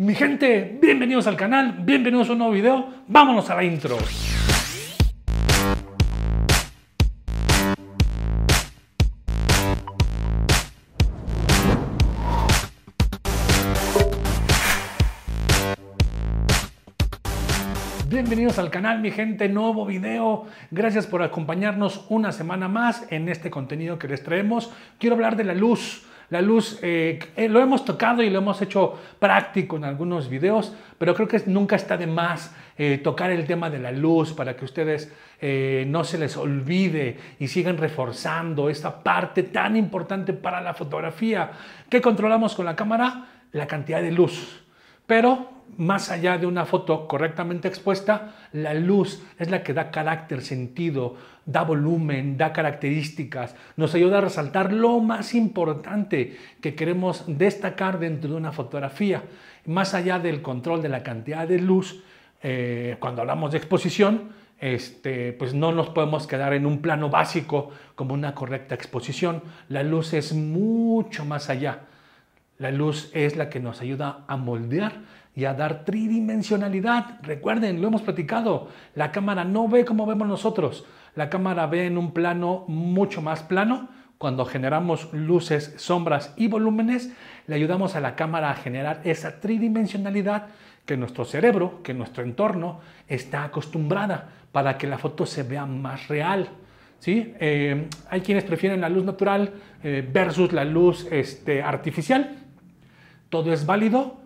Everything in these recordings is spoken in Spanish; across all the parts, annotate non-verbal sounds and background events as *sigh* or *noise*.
Mi gente, bienvenidos al canal, bienvenidos a un nuevo video. Vámonos a la intro. Bienvenidos al canal, mi gente, nuevo video. Gracias por acompañarnos una semana más en este contenido que les traemos. Quiero hablar de la luz la luz eh, eh, lo hemos tocado y lo hemos hecho práctico en algunos videos, pero creo que nunca está de más eh, tocar el tema de la luz para que ustedes no se les olvide y sigan reforzando esta parte tan importante para la fotografía. ¿Qué controlamos con la cámara? La cantidad de luz. Pero más allá de una foto correctamente expuesta, la luz es la que da carácter, sentido, da volumen, da características, nos ayuda a resaltar lo más importante que queremos destacar dentro de una fotografía. Más allá del control de la cantidad de luz, eh, cuando hablamos de exposición, este, pues no nos podemos quedar en un plano básico como una correcta exposición. La luz es mucho más allá. La luz es la que nos ayuda a moldear y a dar tridimensionalidad. Recuerden, lo hemos platicado, la cámara no ve como vemos nosotros, la cámara ve en un plano mucho más plano. Cuando generamos luces, sombras y volúmenes, le ayudamos a la cámara a generar esa tridimensionalidad que nuestro cerebro, que nuestro entorno está acostumbrada para que la foto se vea más real. ¿sí? Eh, hay quienes prefieren la luz natural eh, versus la luz este, artificial. Todo es válido,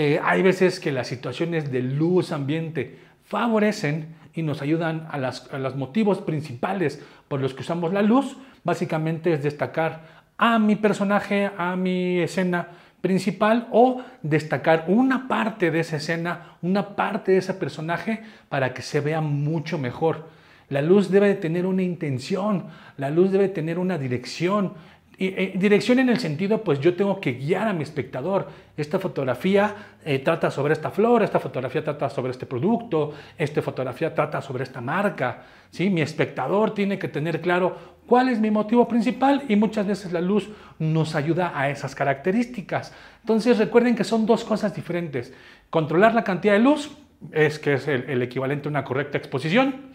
eh, hay veces que las situaciones de luz, ambiente, favorecen y nos ayudan a, los motivos principales por los que usamos la luz. Básicamente es destacar a mi personaje, a mi escena principal o destacar una parte de esa escena, una parte de ese personaje para que se vea mucho mejor. La luz debe tener una intención, la luz debe tener una dirección, y eh, dirección en el sentido, pues yo tengo que guiar a mi espectador. Esta fotografía eh, trata sobre esta flor, esta fotografía trata sobre este producto, esta fotografía trata sobre esta marca. ¿sí? Mi espectador tiene que tener claro cuál es mi motivo principal y muchas veces la luz nos ayuda a esas características. Entonces recuerden que son dos cosas diferentes. Controlar la cantidad de luz, es que es el equivalente a una correcta exposición.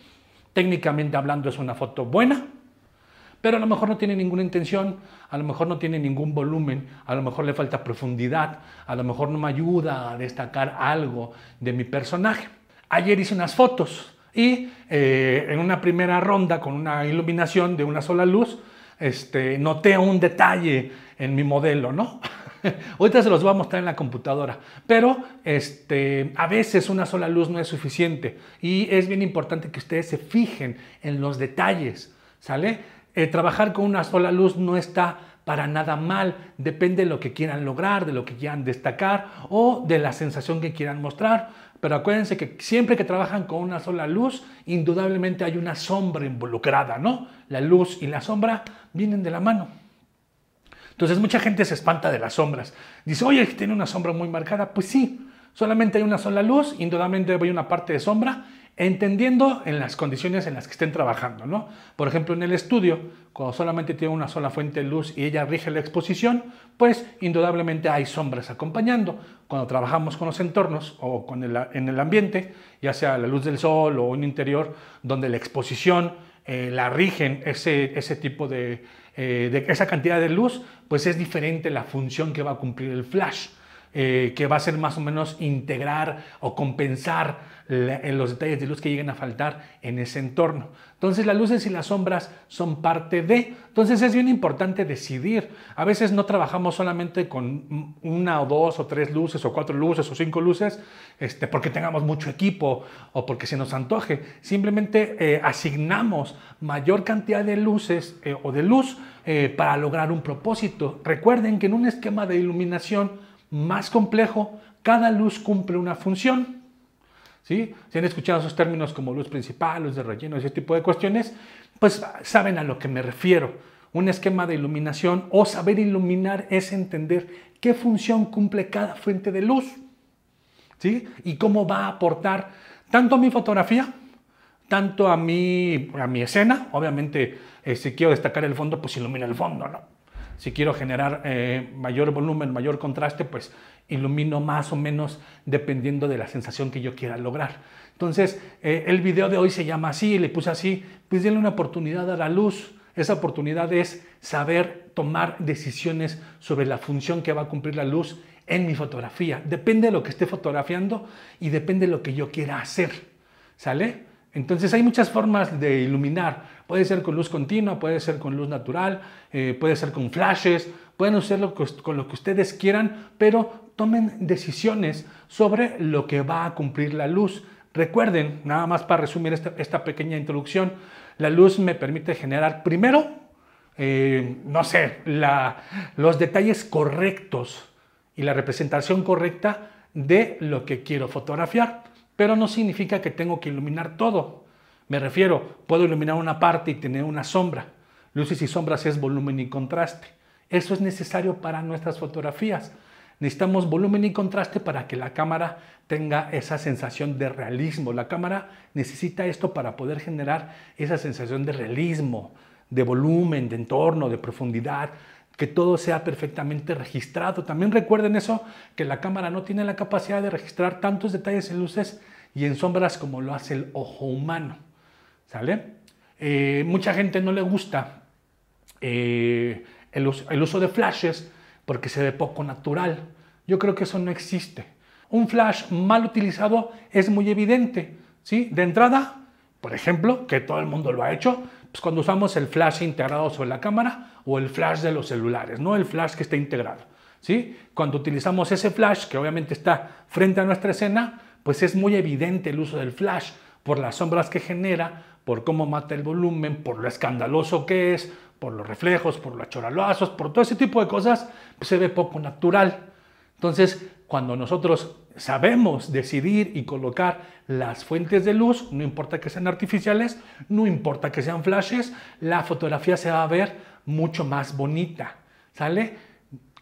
Técnicamente hablando es una foto buena pero a lo mejor no tiene ninguna intención, a lo mejor no tiene ningún volumen, a lo mejor le falta profundidad, a lo mejor no me ayuda a destacar algo de mi personaje. Ayer hice unas fotos y eh, en una primera ronda con una iluminación de una sola luz, este, noté un detalle en mi modelo, ¿no? *laughs* Ahorita se los voy a mostrar en la computadora, pero este, a veces una sola luz no es suficiente y es bien importante que ustedes se fijen en los detalles, ¿sale? Eh, trabajar con una sola luz no está para nada mal, depende de lo que quieran lograr, de lo que quieran destacar o de la sensación que quieran mostrar. Pero acuérdense que siempre que trabajan con una sola luz, indudablemente hay una sombra involucrada, ¿no? La luz y la sombra vienen de la mano. Entonces mucha gente se espanta de las sombras. Dice, oye, tiene una sombra muy marcada. Pues sí, solamente hay una sola luz, indudablemente hay una parte de sombra entendiendo en las condiciones en las que estén trabajando, ¿no? Por ejemplo, en el estudio, cuando solamente tiene una sola fuente de luz y ella rige la exposición, pues indudablemente hay sombras acompañando. Cuando trabajamos con los entornos o con el, en el ambiente, ya sea la luz del sol o un interior donde la exposición eh, la rigen ese, ese tipo eh, de, esa cantidad de luz, pues es diferente la función que va a cumplir el flash, eh, que va a ser más o menos integrar o compensar en los detalles de luz que lleguen a faltar en ese entorno. Entonces las luces y las sombras son parte de. Entonces es bien importante decidir. A veces no trabajamos solamente con una o dos o tres luces o cuatro luces o cinco luces este, porque tengamos mucho equipo o porque se nos antoje. Simplemente eh, asignamos mayor cantidad de luces eh, o de luz eh, para lograr un propósito. Recuerden que en un esquema de iluminación más complejo, cada luz cumple una función. ¿sí? Si han escuchado esos términos como luz principal, luz de relleno, ese tipo de cuestiones, pues saben a lo que me refiero. Un esquema de iluminación o saber iluminar es entender qué función cumple cada fuente de luz, ¿sí? Y cómo va a aportar tanto a mi fotografía, tanto a mi, a mi escena. Obviamente, eh, si quiero destacar el fondo, pues ilumina el fondo, ¿no? Si quiero generar eh, mayor volumen, mayor contraste, pues ilumino más o menos dependiendo de la sensación que yo quiera lograr. Entonces, eh, el video de hoy se llama así, le puse así, pues denle una oportunidad a la luz. Esa oportunidad es saber tomar decisiones sobre la función que va a cumplir la luz en mi fotografía. Depende de lo que esté fotografiando y depende de lo que yo quiera hacer. ¿Sale? Entonces hay muchas formas de iluminar. Puede ser con luz continua, puede ser con luz natural, eh, puede ser con flashes, pueden hacerlo con lo que ustedes quieran, pero tomen decisiones sobre lo que va a cumplir la luz. Recuerden, nada más para resumir esta, pequeña introducción, la luz me permite generar primero, eh, no sé, los detalles correctos y la representación correcta de lo que quiero fotografiar, pero no significa que tengo que iluminar todo. Me refiero, puedo iluminar una parte y tener una sombra. Luces y sombras es volumen y contraste. Eso es necesario para nuestras fotografías. Necesitamos volumen y contraste para que la cámara tenga esa sensación de realismo. La cámara necesita esto para poder generar esa sensación de realismo, de volumen, de entorno, de profundidad, que todo sea perfectamente registrado. También recuerden eso, que la cámara no tiene la capacidad de registrar tantos detalles en luces y en sombras como lo hace el ojo humano. ¿Sale? Eh, mucha gente no le gusta eh, el, uso de flashes porque se ve poco natural. Yo creo que eso no existe. Un flash mal utilizado es muy evidente. ¿sí? De entrada, por ejemplo, que todo el mundo lo ha hecho, pues cuando usamos el flash integrado sobre la cámara o el flash de los celulares, no el flash que está integrado. ¿sí? Cuando utilizamos ese flash, que obviamente está frente a nuestra escena, pues es muy evidente el uso del flash por las sombras que genera, por cómo mata el volumen, por lo escandaloso que es, por los reflejos, por los choralazos, por todo ese tipo de cosas, pues, se ve poco natural. Entonces, cuando nosotros sabemos decidir y colocar las fuentes de luz, no importa que sean artificiales, no importa que sean flashes, la fotografía se va a ver mucho más bonita. ¿Sale?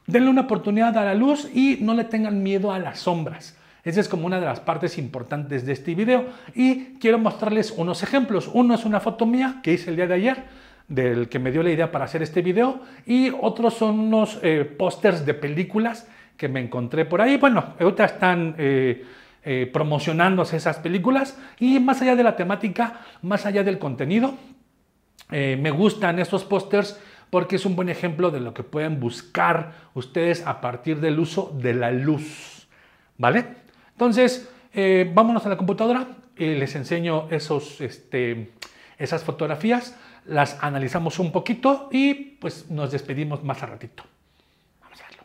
Denle una oportunidad a la luz y no le tengan miedo a las sombras. Esa es como una de las partes importantes de este video y quiero mostrarles unos ejemplos. Uno es una foto mía que hice el día de ayer, del que me dio la idea para hacer este video y otros son unos eh, pósters de películas que me encontré por ahí. Bueno, ahorita están... Eh, eh, promocionándose esas películas y más allá de la temática, más allá del contenido, me gustan estos pósters porque es un buen ejemplo de lo que pueden buscar ustedes a partir del uso de la luz, ¿vale? Entonces, eh, vámonos a la computadora, y eh, les enseño este, esas fotografías, las analizamos un poquito y pues nos despedimos más a ratito. Vamos a verlo.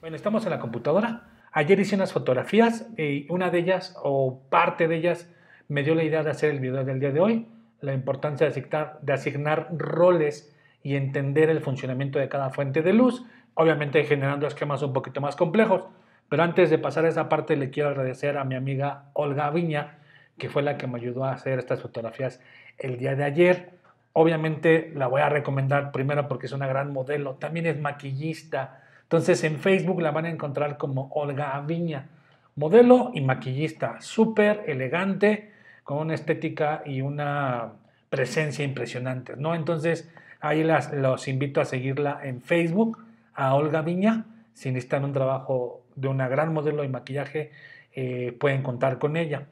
Bueno, estamos en la computadora. Ayer hice unas fotografías y una de ellas o parte de ellas me dio la idea de hacer el video del día de hoy, la importancia de asignar roles y entender el funcionamiento de cada fuente de luz, obviamente generando esquemas un poquito más complejos. Pero antes de pasar a esa parte, le quiero agradecer a mi amiga Olga Viña, que fue la que me ayudó a hacer estas fotografías el día de ayer. Obviamente la voy a recomendar primero porque es una gran modelo, también es maquillista. Entonces en Facebook la van a encontrar como Olga Viña, modelo y maquillista, súper elegante, con una estética y una presencia impresionante, ¿no? Entonces ahí las, los invito a seguirla en Facebook, a Olga Viña si necesitan un trabajo de una gran modelo de maquillaje, eh, pueden contar con ella.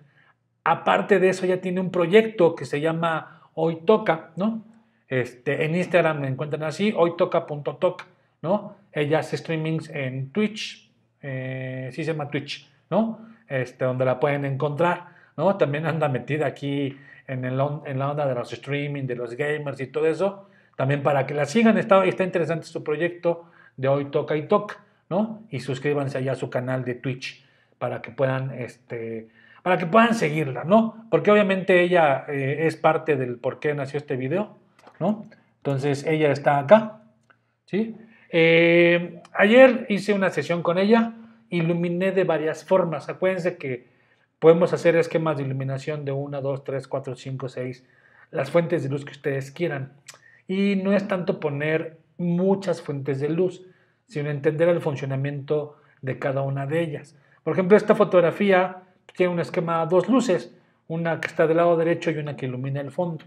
Aparte de eso, ya tiene un proyecto que se llama Hoy Toca, ¿no? Este, en Instagram me encuentran así, hoytoca.toca, ¿no? Ella hace streamings en Twitch, eh, sí se llama Twitch, ¿no? Este, donde la pueden encontrar, ¿no? También anda metida aquí en, en la onda de los streaming, de los gamers y todo eso. También para que la sigan, está, está interesante su proyecto de Hoy Toca y Toca. Y suscríbanse allá a su canal de Twitch para que puedan, este, para que puedan seguirla, ¿no? Porque obviamente ella eh, es parte del por qué nació este video, ¿no? Entonces ella está acá, eh, ayer hice una sesión con ella, iluminé de varias formas. Acuérdense que podemos hacer esquemas de iluminación de 1, 2, 3, 4, 5, 6, las fuentes de luz que ustedes quieran. Y no es tanto poner muchas fuentes de luz, sino entender el funcionamiento de cada una de ellas. Por ejemplo, esta fotografía tiene un esquema de dos luces, una que está del lado derecho y una que ilumina el fondo.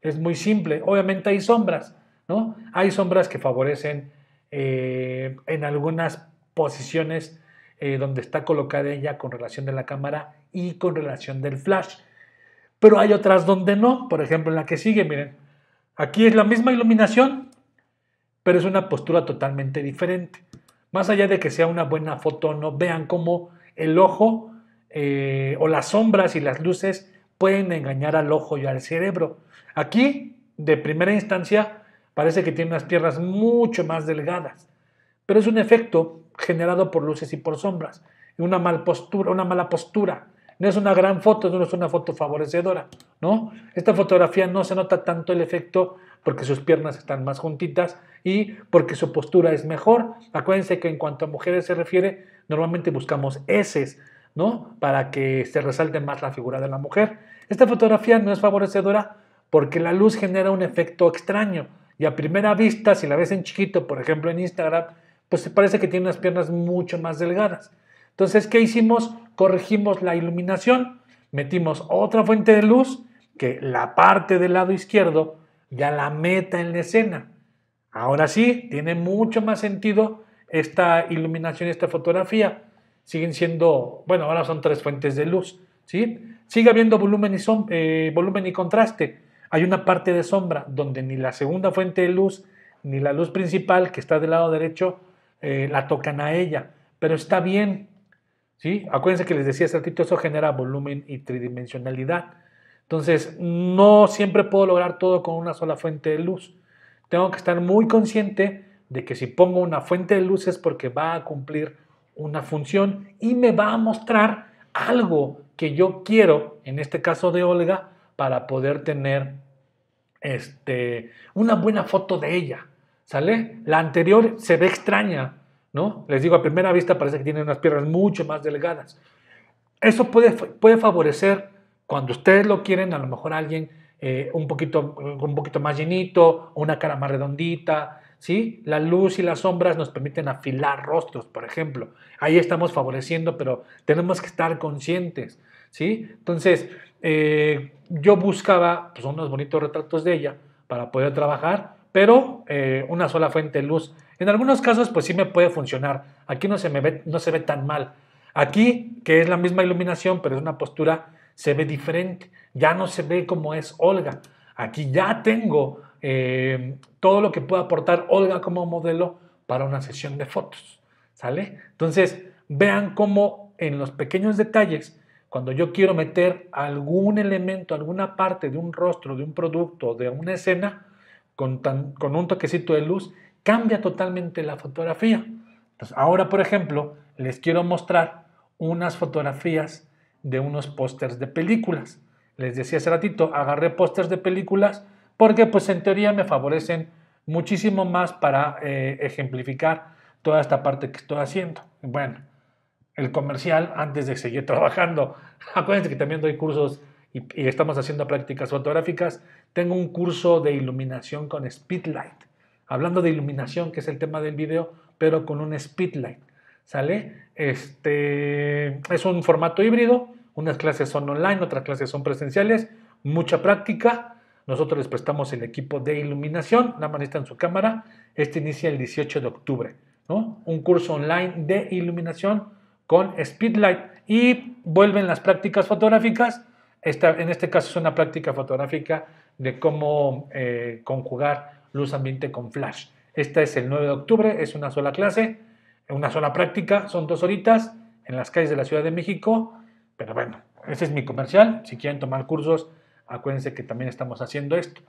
Es muy simple. Obviamente hay sombras, ¿no? Hay sombras que favorecen eh, en algunas posiciones eh, donde está colocada ella con relación de la cámara y con relación del flash. Pero hay otras donde no. Por ejemplo, en la que sigue, miren. Aquí es la misma iluminación, pero es una postura totalmente diferente. Más allá de que sea una buena foto no, vean cómo el ojo eh, o las sombras y las luces pueden engañar al ojo y al cerebro. Aquí, de primera instancia, parece que tiene unas piernas mucho más delgadas, pero es un efecto generado por luces y por sombras, una, mal postura, una mala postura. No es una gran foto, no es una foto favorecedora, ¿no? Esta fotografía no se nota tanto el efecto porque sus piernas están más juntitas y porque su postura es mejor. Acuérdense que en cuanto a mujeres se refiere, normalmente buscamos S, ¿no? Para que se resalte más la figura de la mujer. Esta fotografía no es favorecedora porque la luz genera un efecto extraño y a primera vista, si la ves en chiquito, por ejemplo en Instagram, pues parece que tiene unas piernas mucho más delgadas. Entonces, ¿qué hicimos? corregimos la iluminación, metimos otra fuente de luz que la parte del lado izquierdo ya la meta en la escena. Ahora sí, tiene mucho más sentido esta iluminación, esta fotografía. Siguen siendo, bueno, ahora son tres fuentes de luz, ¿sí? Sigue habiendo volumen y, eh, volumen y contraste. Hay una parte de sombra donde ni la segunda fuente de luz ni la luz principal que está del lado derecho eh, la tocan a ella, pero está bien, Acuérdense que les decía hace ratito, eso genera volumen y tridimensionalidad. Entonces, no siempre puedo lograr todo con una sola fuente de luz. Tengo que estar muy consciente de que si pongo una fuente de luz es porque va a cumplir una función y me va a mostrar algo que yo quiero, en este caso de Olga, para poder tener este, una buena foto de ella. ¿Sale? La anterior se ve extraña, ¿no? Les digo, a primera vista parece que tienen unas piernas mucho más delgadas. Eso puede, puede favorecer, cuando ustedes lo quieren, a lo mejor alguien eh, un, poquito, un poquito más llenito, una cara más redondita, ¿sí? La luz y las sombras nos permiten afilar rostros, por ejemplo. Ahí estamos favoreciendo, pero tenemos que estar conscientes, ¿sí? Entonces, eh, yo buscaba pues, unos bonitos retratos de ella para poder trabajar pero eh, una sola fuente de luz. En algunos casos, pues sí me puede funcionar. Aquí no se, me ve, no se ve tan mal. Aquí, que es la misma iluminación, pero es una postura, se ve diferente. Ya no se ve como es Olga. Aquí ya tengo eh, todo lo que puede aportar Olga como modelo para una sesión de fotos. ¿Sale? Entonces, vean cómo en los pequeños detalles, cuando yo quiero meter algún elemento, alguna parte de un rostro, de un producto, de una escena, con, un toquecito de luz, cambia totalmente la fotografía. ahora, por ejemplo, les quiero mostrar unas fotografías de unos pósters de películas. Les decía hace ratito, agarré pósters de películas porque pues en teoría me favorecen muchísimo más para eh, ejemplificar toda esta parte que estoy haciendo. Bueno, el comercial antes de seguir *laughs* trabajando. Acuérdense que también doy cursos y, estamos haciendo prácticas fotográficas. Tengo un curso de iluminación con Speedlight, hablando de iluminación, que es el tema del video, pero con un Speedlight. ¿Sale? Este, es un formato híbrido, unas clases son online, otras clases son presenciales, mucha práctica. Nosotros les prestamos el equipo de iluminación, la más está en su cámara. Este inicia el 18 de octubre, ¿no? Un curso online de iluminación con Speedlight y vuelven las prácticas fotográficas esta, en este caso es una práctica fotográfica de cómo eh, conjugar luz ambiente con flash. Esta es el 9 de octubre, es una sola clase, una sola práctica, son dos horitas en las calles de la Ciudad de México, pero bueno, ese es mi comercial, si quieren tomar cursos, acuérdense que también estamos haciendo esto.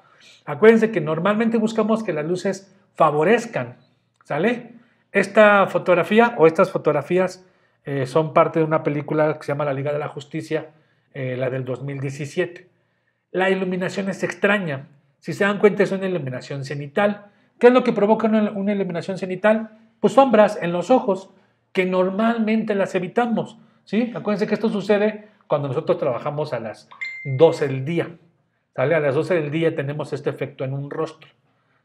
Acuérdense que normalmente buscamos que las luces favorezcan, ¿sale? Esta fotografía o estas fotografías eh, son parte de una película que se llama La Liga de la Justicia, eh, la del 2017. La iluminación es extraña. Si se dan cuenta, es una iluminación cenital. ¿Qué es lo que provoca una, iluminación cenital? Pues sombras en los ojos, que normalmente las evitamos. ¿sí? Acuérdense que esto sucede cuando nosotros trabajamos a las 12 del día. ¿sale? A las 12 del día tenemos este efecto en un rostro.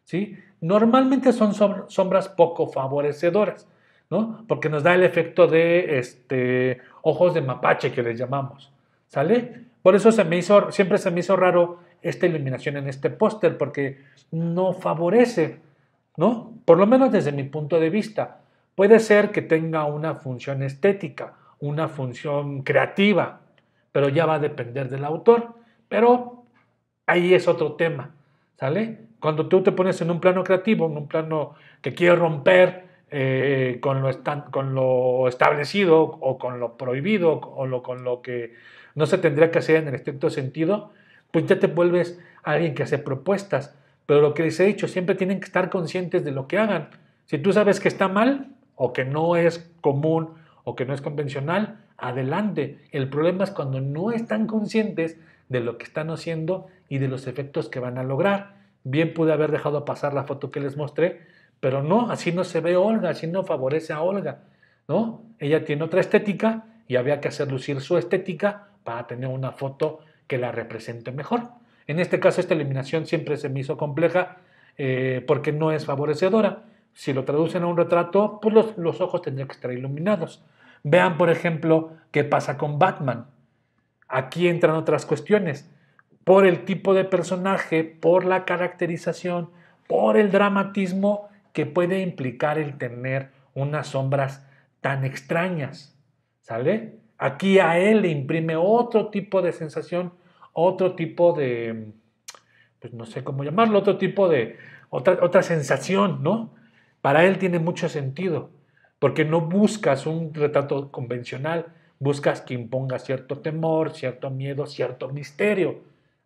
¿sí? Normalmente son sombras poco favorecedoras, ¿no? porque nos da el efecto de este, ojos de mapache que les llamamos. ¿Sale? Por eso se me hizo, siempre se me hizo raro esta iluminación en este póster, porque no favorece, ¿no? Por lo menos desde mi punto de vista. Puede ser que tenga una función estética, una función creativa, pero ya va a depender del autor. Pero ahí es otro tema, ¿sale? Cuando tú te pones en un plano creativo, en un plano que quiere romper, eh, con, lo con lo establecido o con lo prohibido o lo, con lo que no se tendría que hacer en el estricto sentido, pues ya te vuelves alguien que hace propuestas. Pero lo que les he dicho, siempre tienen que estar conscientes de lo que hagan. Si tú sabes que está mal o que no es común o que no es convencional, adelante. El problema es cuando no están conscientes de lo que están haciendo y de los efectos que van a lograr. Bien pude haber dejado pasar la foto que les mostré pero no, así no se ve Olga, así no favorece a Olga, ¿no? Ella tiene otra estética y había que hacer lucir su estética para tener una foto que la represente mejor. En este caso, esta eliminación siempre se me hizo compleja eh, porque no es favorecedora. Si lo traducen a un retrato, pues los, los ojos tendrían que estar iluminados. Vean, por ejemplo, qué pasa con Batman. Aquí entran otras cuestiones. Por el tipo de personaje, por la caracterización, por el dramatismo, que puede implicar el tener unas sombras tan extrañas. ¿Sale? Aquí a él le imprime otro tipo de sensación, otro tipo de, pues no sé cómo llamarlo, otro tipo de, otra, otra sensación, ¿no? Para él tiene mucho sentido, porque no buscas un retrato convencional, buscas que imponga cierto temor, cierto miedo, cierto misterio.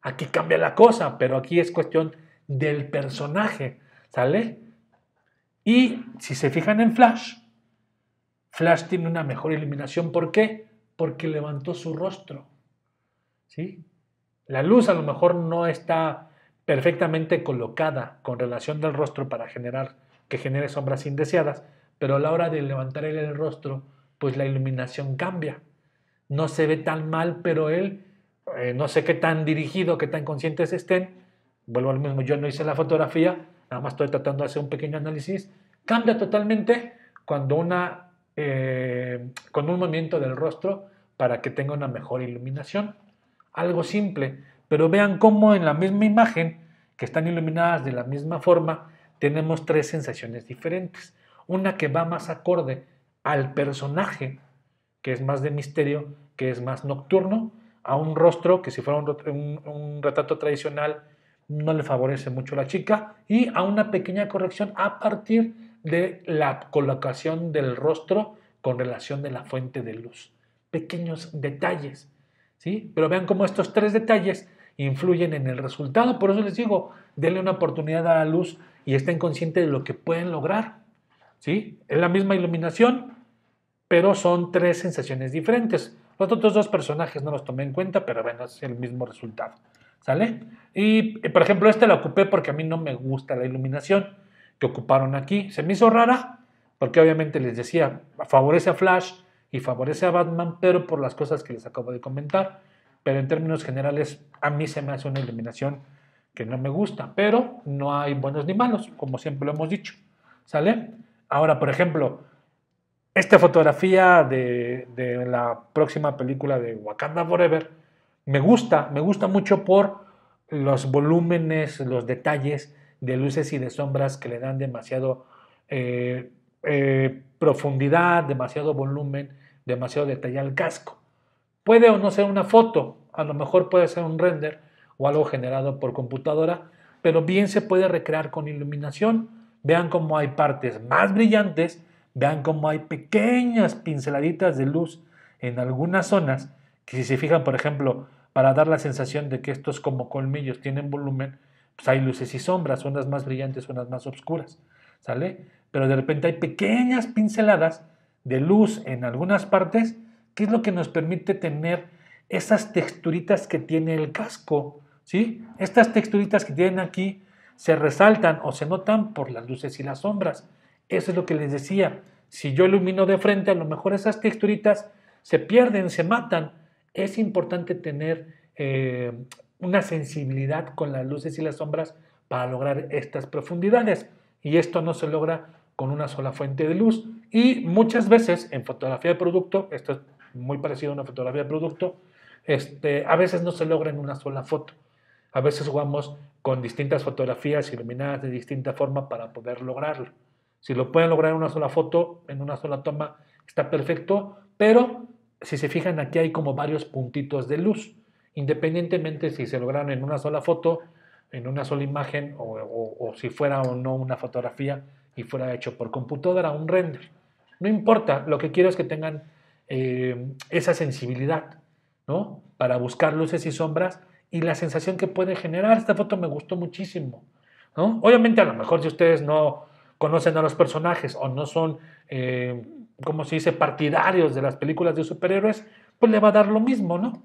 Aquí cambia la cosa, pero aquí es cuestión del personaje, ¿sale? Y si se fijan en Flash, Flash tiene una mejor iluminación. ¿Por qué? Porque levantó su rostro. ¿Sí? La luz a lo mejor no está perfectamente colocada con relación del rostro para generar que genere sombras indeseadas, pero a la hora de levantar el rostro, pues la iluminación cambia. No se ve tan mal, pero él, eh, no sé qué tan dirigido, qué tan conscientes estén. Vuelvo al mismo, yo no hice la fotografía, nada más estoy tratando de hacer un pequeño análisis Cambia totalmente cuando, una, eh, con un movimiento del rostro para que tenga una mejor iluminación. Algo simple, pero vean cómo en la misma imagen, que están iluminadas de la misma forma, tenemos tres sensaciones diferentes. Una que va más acorde al personaje, que es más de misterio, que es más nocturno, a un rostro que si fuera un, retrato tradicional no le favorece mucho a la chica, y a una pequeña corrección a partir de la colocación del rostro con relación de la fuente de luz. Pequeños detalles, ¿sí? Pero vean cómo estos tres detalles influyen en el resultado. Por eso les digo, denle una oportunidad a la luz y estén conscientes de lo que pueden lograr, ¿sí? Es la misma iluminación, pero son tres sensaciones diferentes. Los otros dos personajes no los tomé en cuenta, pero bueno, es el mismo resultado. ¿Sale? Y eh, por ejemplo, este lo ocupé porque a mí no me gusta la iluminación que ocuparon aquí. Se me hizo rara porque obviamente les decía, favorece a Flash y favorece a Batman, pero por las cosas que les acabo de comentar. Pero en términos generales, a mí se me hace una eliminación que no me gusta, pero no hay buenos ni malos, como siempre lo hemos dicho. ¿Sale? Ahora, por ejemplo, esta fotografía de, de la próxima película de Wakanda Forever me gusta, me gusta mucho por los volúmenes, los detalles de luces y de sombras que le dan demasiado eh, eh, profundidad, demasiado volumen, demasiado detalle al casco. Puede o no ser una foto, a lo mejor puede ser un render o algo generado por computadora, pero bien se puede recrear con iluminación. Vean cómo hay partes más brillantes, vean cómo hay pequeñas pinceladitas de luz en algunas zonas, que si se fijan, por ejemplo, para dar la sensación de que estos como colmillos tienen volumen, pues, hay luces y sombras, son las más brillantes, son las más oscuras, ¿sale? Pero de repente hay pequeñas pinceladas de luz en algunas partes, que es lo que nos permite tener esas texturitas que tiene el casco, ¿sí? Estas texturitas que tienen aquí se resaltan o se notan por las luces y las sombras. Eso es lo que les decía. Si yo ilumino de frente, a lo mejor esas texturitas se pierden, se matan. Es importante tener eh, una sensibilidad con las luces y las sombras para lograr estas profundidades. Y esto no se logra con una sola fuente de luz. Y muchas veces en fotografía de producto, esto es muy parecido a una fotografía de producto, este, a veces no se logra en una sola foto. A veces jugamos con distintas fotografías iluminadas de distinta forma para poder lograrlo. Si lo pueden lograr en una sola foto, en una sola toma, está perfecto, pero si se fijan aquí hay como varios puntitos de luz independientemente si se lograron en una sola foto, en una sola imagen o, si fuera o no una fotografía y fuera hecho por computadora, un render. No importa, lo que quiero es que tengan eh, esa sensibilidad, ¿no? Para buscar luces y sombras y la sensación que puede generar. Esta foto me gustó muchísimo, ¿no? Obviamente a lo mejor si ustedes no conocen a los personajes o no son, eh, como se dice, partidarios de las películas de superhéroes, pues le va a dar lo mismo, ¿no?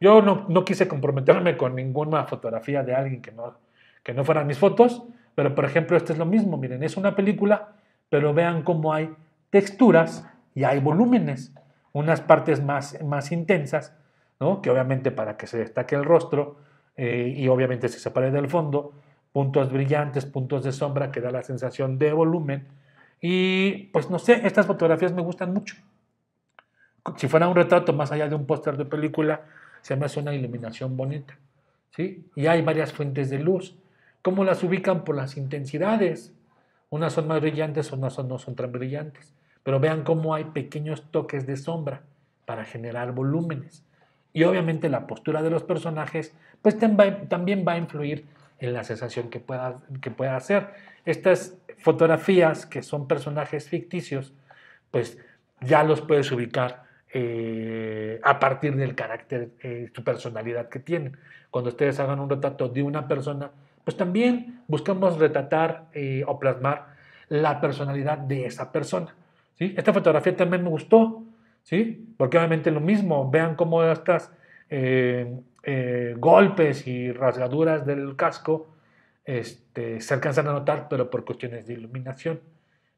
Yo no, quise comprometerme con ninguna fotografía de alguien que no, que no fueran mis fotos, pero por ejemplo, este es lo mismo. Miren, es una película, pero vean cómo hay texturas y hay volúmenes. Unas partes más, más intensas, que obviamente para que se destaque el rostro eh, y obviamente se separe del fondo, puntos brillantes, puntos de sombra que da la sensación de volumen. Y pues no sé, estas fotografías me gustan mucho. Si fuera un retrato más allá de un póster de película, se me hace una iluminación bonita. ¿sí? Y hay varias fuentes de luz. ¿Cómo las ubican? Por las intensidades. Unas son más brillantes, otras no son tan brillantes. Pero vean cómo hay pequeños toques de sombra para generar volúmenes. Y obviamente la postura de los personajes pues también va a influir en la sensación que pueda, que pueda hacer. Estas fotografías que son personajes ficticios, pues ya los puedes ubicar eh, a partir del carácter, eh, su personalidad que tienen. Cuando ustedes hagan un retrato de una persona, pues también buscamos retratar eh, o plasmar la personalidad de esa persona. ¿sí? Esta fotografía también me gustó, ¿sí? porque obviamente lo mismo, vean cómo estas eh, golpes y rasgaduras del casco este, se alcanzan a notar, pero por cuestiones de iluminación.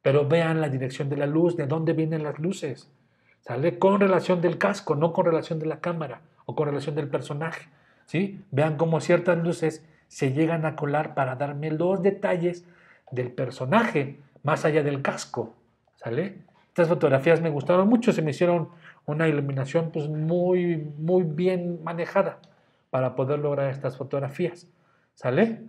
Pero vean la dirección de la luz, de dónde vienen las luces. ¿sale? Con relación del casco, no con relación de la cámara o con relación del personaje, ¿sí? Vean cómo ciertas luces se llegan a colar para darme los detalles del personaje más allá del casco, ¿sale? Estas fotografías me gustaron mucho, se me hicieron una iluminación pues muy, muy bien manejada para poder lograr estas fotografías, ¿sale?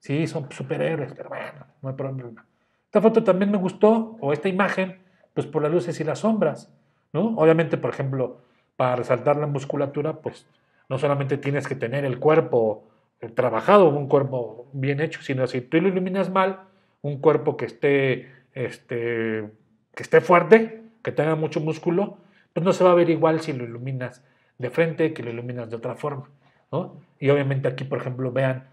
Sí, son superhéroes, pero bueno, no hay problema. Esta foto también me gustó, o esta imagen, pues por las luces y las sombras, Obviamente, por ejemplo, para resaltar la musculatura, pues no solamente tienes que tener el cuerpo eh, trabajado, un cuerpo bien hecho, sino si tú lo iluminas mal, un cuerpo que esté, este, que esté fuerte, que tenga mucho músculo, pues no se va a ver igual si lo iluminas de frente que lo iluminas de otra forma. Y obviamente aquí, por ejemplo, vean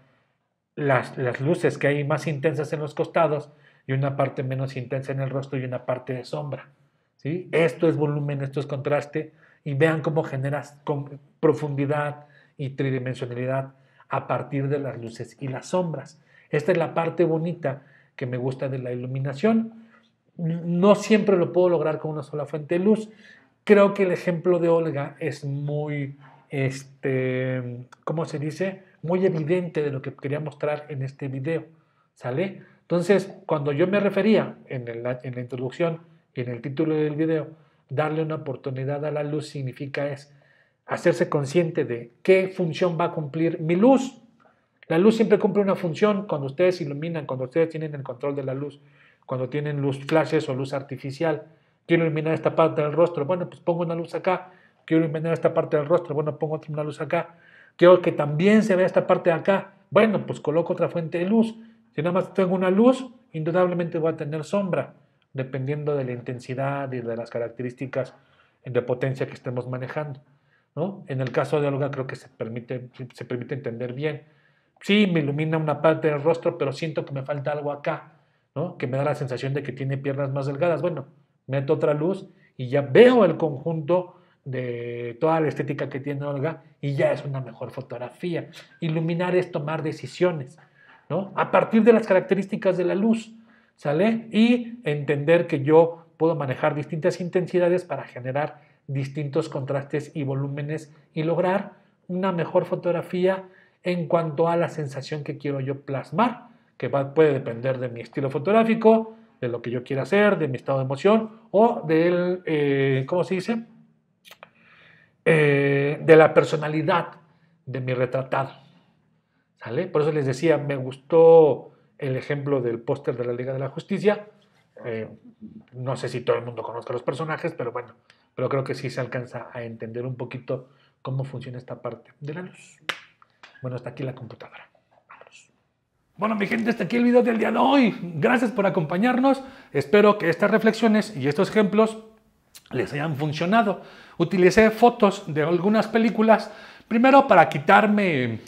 las, las luces que hay más intensas en los costados y una parte menos intensa en el rostro y una parte de sombra. Esto es volumen, esto es contraste, y vean cómo generas profundidad y tridimensionalidad a partir de las luces y las sombras. Esta es la parte bonita que me gusta de la iluminación. No siempre lo puedo lograr con una sola fuente de luz. Creo que el ejemplo de Olga es muy, este, ¿cómo se dice? Muy evidente de lo que quería mostrar en este video. ¿Sale? Entonces, cuando yo me refería en, en la introducción en el título del video, darle una oportunidad a la luz significa es hacerse consciente de qué función va a cumplir mi luz. La luz siempre cumple una función cuando ustedes iluminan, cuando ustedes tienen el control de la luz, cuando tienen luz flashes o luz artificial. Quiero iluminar esta parte del rostro, bueno, pues pongo una luz acá. Quiero iluminar esta parte del rostro, bueno, pongo una luz acá. Quiero que también se vea esta parte de acá, bueno, pues coloco otra fuente de luz. Si nada más tengo una luz, indudablemente voy a tener sombra dependiendo de la intensidad y de las características de potencia que estemos manejando. En el caso de Olga creo que se permite, se permite entender bien. Sí, me ilumina una parte del rostro, pero siento que me falta algo acá, que me da la sensación de que tiene piernas más delgadas. Bueno, meto otra luz y ya veo el conjunto de toda la estética que tiene Olga y ya es una mejor fotografía. Iluminar es tomar decisiones, A partir de las características de la luz. ¿sale? Y entender que yo puedo manejar distintas intensidades para generar distintos contrastes y volúmenes y lograr una mejor fotografía en cuanto a la sensación que quiero yo plasmar, que puede depender de mi estilo fotográfico, de lo que yo quiera hacer, de mi estado de emoción o del, eh, ¿cómo se dice? Eh, de la personalidad de mi retratado. ¿Sale? Por eso les decía, me gustó el ejemplo del póster de la Liga de la Justicia. Eh, no sé si todo el mundo conozca los personajes, pero bueno, pero creo que sí se alcanza a entender un poquito cómo funciona esta parte de la luz. Bueno, hasta aquí la computadora. Bueno, mi gente, hasta aquí el video del día de hoy. Gracias por acompañarnos. Espero que estas reflexiones y estos ejemplos les hayan funcionado. Utilicé fotos de algunas películas, primero para quitarme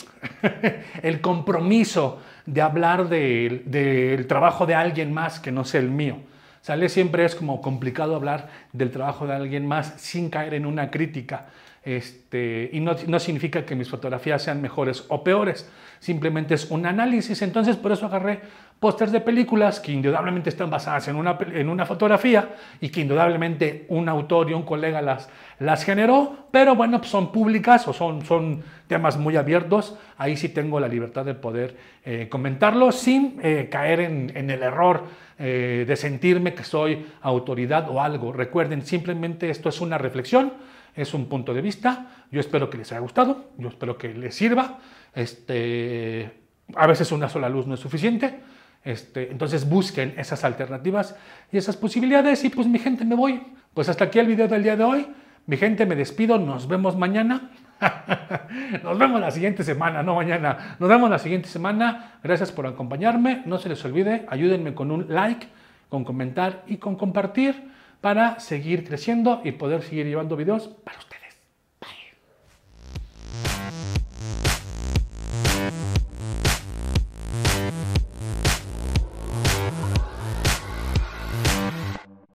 *laughs* el compromiso de hablar del trabajo de alguien más que no sea el mío. ¿Sale? Siempre es como complicado hablar del trabajo de alguien más sin caer en una crítica. Este, y no, no, significa que mis fotografías sean mejores o peores, simplemente es un análisis. Entonces, por eso agarré pósters de películas que indudablemente están basadas en una, en una fotografía y que indudablemente un autor y un colega las, las generó, pero bueno, pues son públicas o son, son temas muy abiertos, ahí sí tengo la libertad de poder eh, comentarlo sin eh, caer en, el error eh, de sentirme que soy autoridad o algo. Recuerden, simplemente esto es una reflexión, es un punto de vista, yo espero que les haya gustado, yo espero que les sirva, este, a veces una sola luz no es suficiente, este, entonces busquen esas alternativas y esas posibilidades y pues mi gente me voy. Pues hasta aquí el video del día de hoy. Mi gente, me despido, nos vemos mañana. *laughs* nos vemos la siguiente semana, no mañana. Nos vemos la siguiente semana. Gracias por acompañarme. No se les olvide, ayúdenme con un like, con comentar y con compartir para seguir creciendo y poder seguir llevando videos para ustedes.